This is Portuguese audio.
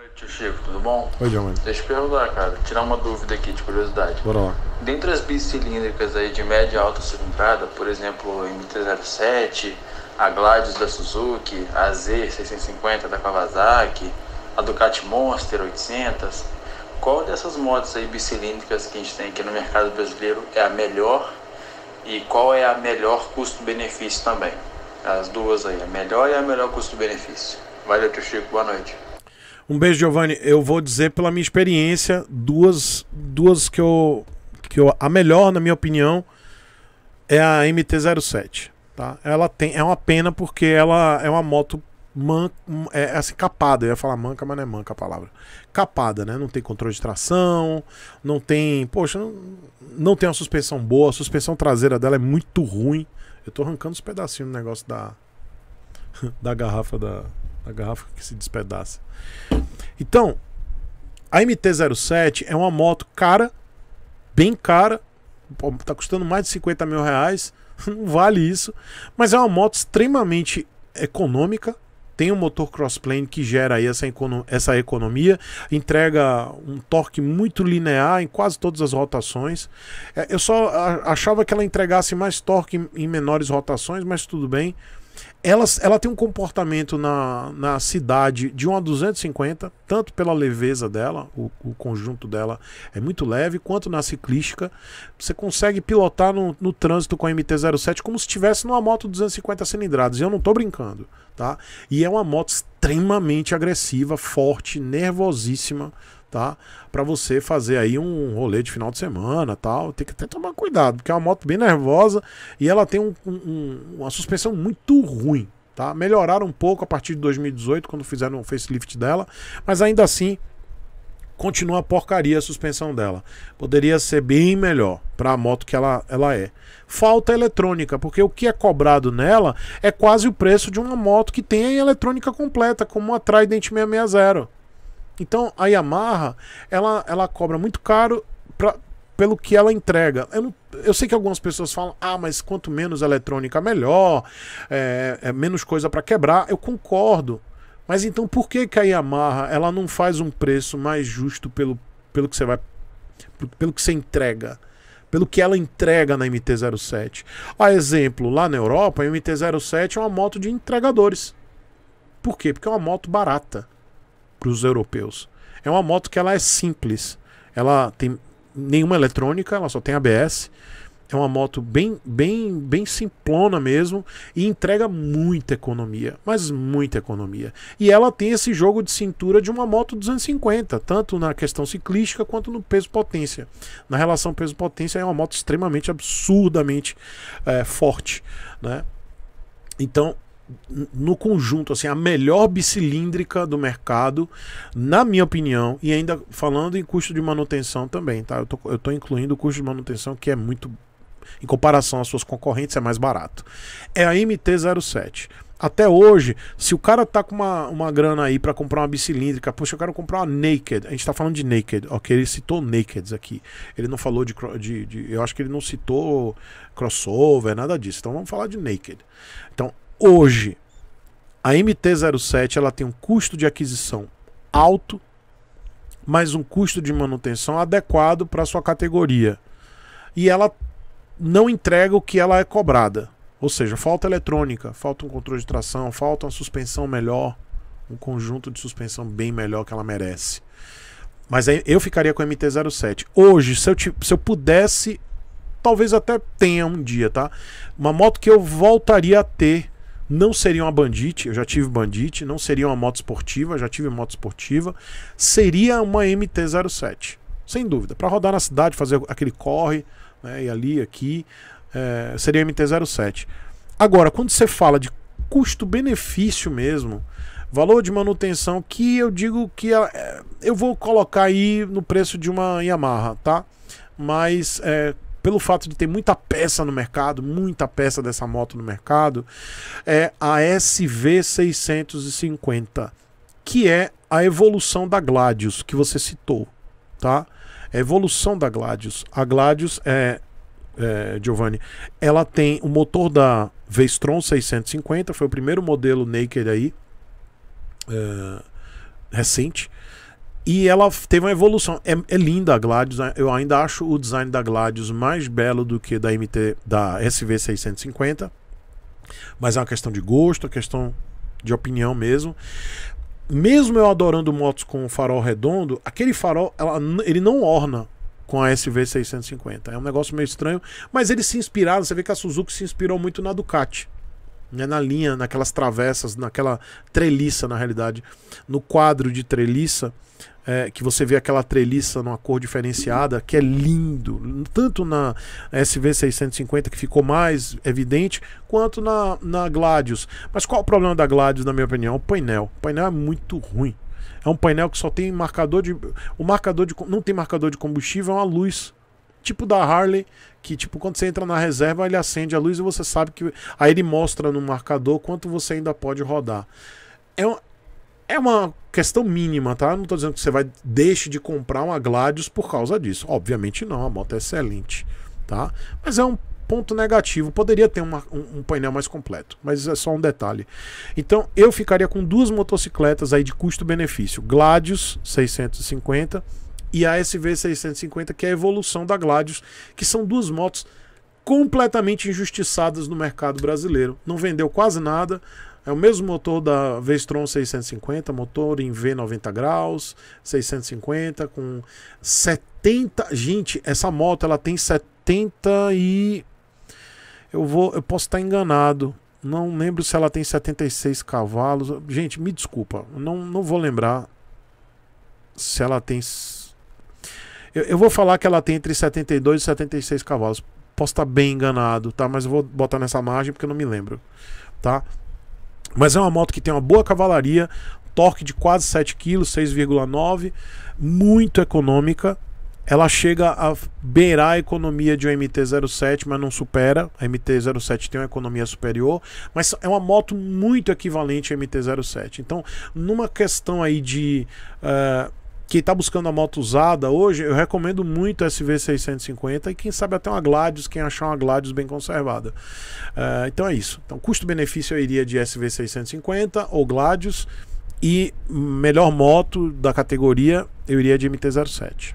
noite, Chico, tudo bom? Oi, Giovanni. Deixa eu perguntar, cara, tirar uma dúvida aqui de curiosidade. Bora lá. Dentre as bicilíndricas aí de média e alta cilindrada, por exemplo, MT-07, a Gladius da Suzuki, a Z650 da Kawasaki, a Ducati Monster 800, qual dessas motos aí bicilíndricas que a gente tem aqui no mercado brasileiro é a melhor e qual é a melhor custo-benefício também? As duas aí, a melhor e a melhor custo-benefício. Valeu, tio Chico, boa noite. Um beijo, Giovanni. Eu vou dizer pela minha experiência, duas, duas que eu, que eu. A melhor, na minha opinião, é a MT-07. Tá? Ela tem. É uma pena porque ela é uma moto man, hum, é, é, assim, capada. Eu ia falar manca, mas não é manca a palavra. Capada, né? Não tem controle de tração, não tem. Poxa, não, não tem uma suspensão boa. A suspensão traseira dela é muito ruim. Eu tô arrancando os pedacinhos do negócio da. da garrafa da a garrafa que se despedaça. Então, a MT-07 é uma moto cara, bem cara, tá custando mais de 50 mil reais, não vale isso, mas é uma moto extremamente econômica, tem um motor crossplane que gera aí essa, econo essa economia, entrega um torque muito linear em quase todas as rotações. É, eu só achava que ela entregasse mais torque em menores rotações, mas tudo bem. Ela, ela tem um comportamento na, na cidade de 1 a 250, tanto pela leveza dela, o, o conjunto dela é muito leve, quanto na ciclística. Você consegue pilotar no, no trânsito com a MT-07 como se estivesse numa moto 250 cilindradas, e eu não estou brincando, tá? E é uma moto extremamente agressiva, forte, nervosíssima, tá? Para você fazer aí um rolê de final de semana, tal. Tem que até tomar cuidado, porque é uma moto bem nervosa e ela tem um, um, uma suspensão muito ruim, tá? Melhoraram um pouco a partir de 2018 quando fizeram o facelift dela, mas ainda assim continua a porcaria a suspensão dela. Poderia ser bem melhor para a moto que ela, ela é. Falta eletrônica, porque o que é cobrado nela é quase o preço de uma moto que tem a eletrônica completa, como a Trident 660. Então a Yamaha, ela, ela cobra muito caro pra, pelo que ela entrega. Eu, não, eu, sei que algumas pessoas falam, ah, mas quanto menos eletrônica, melhor, é, é menos coisa para quebrar. Eu concordo. Mas então por que, que a Yamaha ela não faz um preço mais justo pelo, pelo que você vai. pelo que você entrega? Pelo que ela entrega na MT-07. A exemplo, lá na Europa, a MT-07 é uma moto de entregadores. Por quê? Porque é uma moto barata para os europeus. É uma moto que ela é simples. Ela tem nenhuma eletrônica, ela só tem ABS. É uma moto bem, bem, bem simplona mesmo e entrega muita economia, mas muita economia. E ela tem esse jogo de cintura de uma moto 250, tanto na questão ciclística quanto no peso potência. Na relação peso potência é uma moto extremamente absurdamente é, forte, né? Então no conjunto, assim, a melhor bicilíndrica do mercado, na minha opinião, e ainda falando em custo de manutenção também, tá? Eu tô, eu tô incluindo o custo de manutenção que é muito, em comparação às suas concorrentes, é mais barato. É a MT-07. Até hoje, se o cara tá com uma, uma grana aí para comprar uma bicilíndrica, poxa, eu quero comprar uma Naked. A gente tá falando de Naked, ok? Ele citou Nakeds aqui. Ele não falou de, de, de. Eu acho que ele não citou crossover, nada disso. Então vamos falar de Naked. Então, Hoje, a MT-07 ela tem um custo de aquisição alto, mas um custo de manutenção adequado para sua categoria. E ela não entrega o que ela é cobrada. Ou seja, falta eletrônica, falta um controle de tração, falta uma suspensão melhor, um conjunto de suspensão bem melhor que ela merece. Mas eu ficaria com a MT-07. Hoje, se eu, te, se eu pudesse, talvez até tenha um dia, tá? Uma moto que eu voltaria a ter não seria uma bandite, eu já tive bandite, não seria uma moto esportiva, já tive moto esportiva, seria uma MT-07, sem dúvida, para rodar na cidade, fazer aquele corre, né, e ali, aqui, é, seria MT-07. Agora, quando você fala de custo-benefício mesmo, valor de manutenção, que eu digo que é, eu vou colocar aí no preço de uma Yamaha, tá? Mas é, pelo fato de ter muita peça no mercado, muita peça dessa moto no mercado, é a SV650, que é a evolução da Gladius, que você citou, tá? A evolução da Gladius. A Gladius é, é Giovanni, ela tem o motor da Vestron 650, foi o primeiro modelo naked aí, é, recente. E ela teve uma evolução. É, é, linda a Gladius. Né? Eu ainda acho o design da Gladius mais belo do que da MT da SV650. Mas é uma questão de gosto, é questão de opinião mesmo. Mesmo eu adorando motos com farol redondo, aquele farol ela, ele não orna com a SV650. É um negócio meio estranho, mas eles se inspiraram. Você vê que a Suzuki se inspirou muito na Ducati né? na linha, naquelas travessas, naquela treliça, na realidade, no quadro de treliça é, que você vê aquela treliça numa cor diferenciada, que é lindo, tanto na SV650 que ficou mais evidente, quanto na, na Gladius. Mas qual o problema da Gladius, na minha opinião? O é painel. O painel é muito ruim. É um painel que só tem marcador de. O marcador de. Não tem marcador de combustível, é uma luz tipo da Harley, que tipo quando você entra na reserva, ele acende a luz e você sabe que aí ele mostra no marcador quanto você ainda pode rodar. É, é uma questão mínima, tá? Não tô dizendo que você vai deixe de comprar uma Gladius por causa disso. Obviamente não, a moto é excelente, tá? Mas é um ponto negativo. Poderia ter uma, um, um, painel mais completo, mas é só um detalhe. Então eu ficaria com duas motocicletas aí de custo-benefício: Gladius 650 e a SV 650, que é a evolução da Gladius, que são duas motos completamente injustiçadas no mercado brasileiro. Não vendeu quase nada. É o mesmo motor da Vestron 650, motor em V 90 graus, 650 com 70. Gente, essa moto ela tem 70 e eu vou, eu posso estar enganado. Não lembro se ela tem 76 cavalos. Gente, me desculpa, não não vou lembrar se ela tem eu, eu vou falar que ela tem entre 72 e 76 cavalos. Posso estar bem enganado, tá? Mas eu vou botar nessa margem porque eu não me lembro, tá? Mas é uma moto que tem uma boa cavalaria, torque de quase 7 kg, 6,9, muito econômica. Ela chega a beirar a economia de um MT-07, mas não supera. A MT-07 tem uma economia superior, mas é uma moto muito equivalente à MT-07. Então, numa questão aí de uh, que está buscando a moto usada hoje, eu recomendo muito a SV650 e quem sabe até uma Gladius, quem achar uma Gladius bem conservada. Uh, então é isso. Então, custo-benefício eu iria de SV650 ou Gladius e melhor moto da categoria eu iria de MT-07.